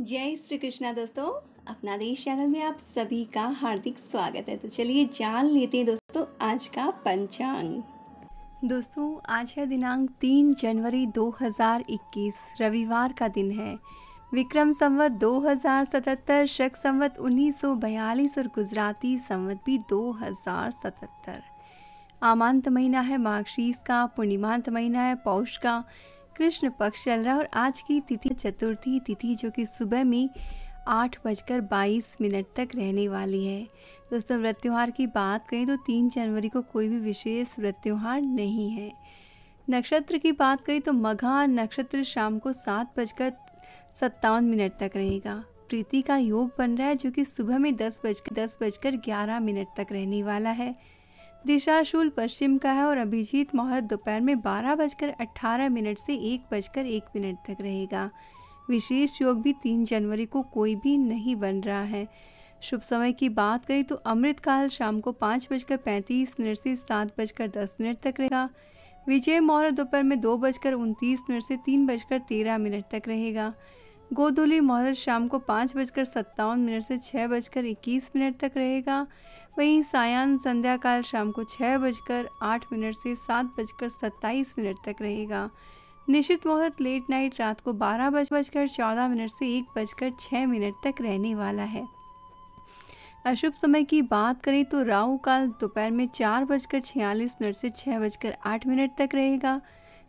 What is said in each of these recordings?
जय श्री कृष्णा दोस्तों अपना देश चैनल में आप सभी का हार्दिक स्वागत है तो चलिए जान लेते हैं दोस्तों आज का पंचांग दोस्तों आज है दिनांक 3 जनवरी 2021 रविवार का दिन है विक्रम संवत 2077 शक संवत 1942 और गुजराती संवत भी 2077 आमांत महीना है मार्गशीर्ष का पूर्णिमांत महीना है पौष का कृष्ण पक्ष चल रहा है और आज की तिथि चतुर्थी तिथि जो कि सुबह में आठ बजकर बाईस मिनट तक रहने वाली है दोस्तों व्रत त्यौहार की बात करें तो तीन जनवरी को कोई भी विशेष व्रत त्यौहार नहीं है नक्षत्र की बात करें तो मघा नक्षत्र शाम को सात बजकर सत्तावन मिनट तक रहेगा प्रीति का योग बन रहा है जो कि सुबह में दस बजकर दस बजकर ग्यारह मिनट तक रहने वाला है दिशाशूल पश्चिम का है और अभिजीत मुहूर्त दोपहर में बारह बजकर अट्ठारह मिनट से एक बजकर एक मिनट तक रहेगा विशेष योग भी तीन जनवरी को कोई भी नहीं बन रहा है शुभ समय की बात करें तो अमृत काल शाम को पाँच बजकर पैंतीस मिनट से सात बजकर दस मिनट तक रहेगा विजय मुहूर्त दोपहर में दो बजकर उनतीस मिनट से तीन बजकर तेरह मिनट तक रहेगा गोधुली मुहूर्त शाम को पाँच बजकर सत्तावन मिनट से छः बजकर इक्कीस मिनट तक रहेगा वहीं सायान संध्या काल शाम को छः बजकर आठ मिनट से सात बजकर सत्ताईस मिनट तक रहेगा निश्चित मुहूर्त लेट नाइट रात को बारह बज बजकर चौदह मिनट से एक बजकर छः मिनट तक रहने वाला है अशुभ समय की बात करें तो राहु काल दोपहर में चार बजकर छियालीस मिनट से छः बजकर आठ मिनट तक रहेगा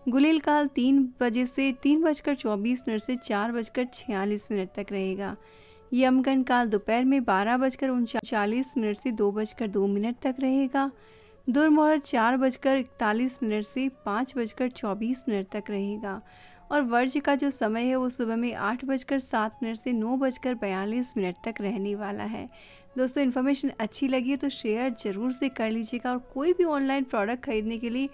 गुलेल काल तीन बजे से तीन बजकर चौबीस मिनट से चार बजकर छियालीस मिनट तक रहेगा यमगन काल दोपहर में बारह बजकर उनचालीस मिनट से दो बजकर दो मिनट तक रहेगा दुर्मुहूर्त चार बजकर इकतालीस मिनट से पाँच बजकर चौबीस मिनट तक रहेगा और वर्ज का जो समय है वो सुबह में आठ बजकर सात मिनट से नौ बजकर बयालीस मिनट तक रहने वाला है दोस्तों इन्फॉर्मेशन अच्छी लगी है तो शेयर ज़रूर से कर लीजिएगा और कोई भी ऑनलाइन प्रोडक्ट खरीदने के लिए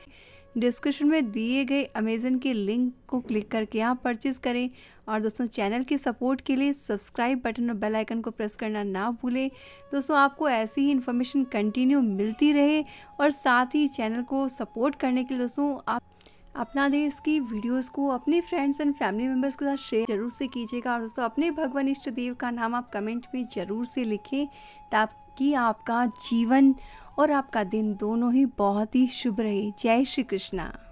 डिस्क्रिप्शन में दिए गए अमेज़न के लिंक को क्लिक करके आप परचेज़ करें और दोस्तों चैनल की सपोर्ट के लिए सब्सक्राइब बटन और बेल आइकन को प्रेस करना ना भूलें दोस्तों आपको ऐसी ही इन्फॉर्मेशन कंटिन्यू मिलती रहे और साथ ही चैनल को सपोर्ट करने के लिए दोस्तों आप अपना देश की वीडियोस को अपने फ्रेंड्स एंड फैमिली मेंबर्स के साथ शेयर जरूर से कीजिएगा और दोस्तों अपने भगवान इष्ट देव का नाम आप कमेंट में ज़रूर से लिखें ताकि आपका जीवन और आपका दिन दोनों ही बहुत ही शुभ रहे जय श्री कृष्णा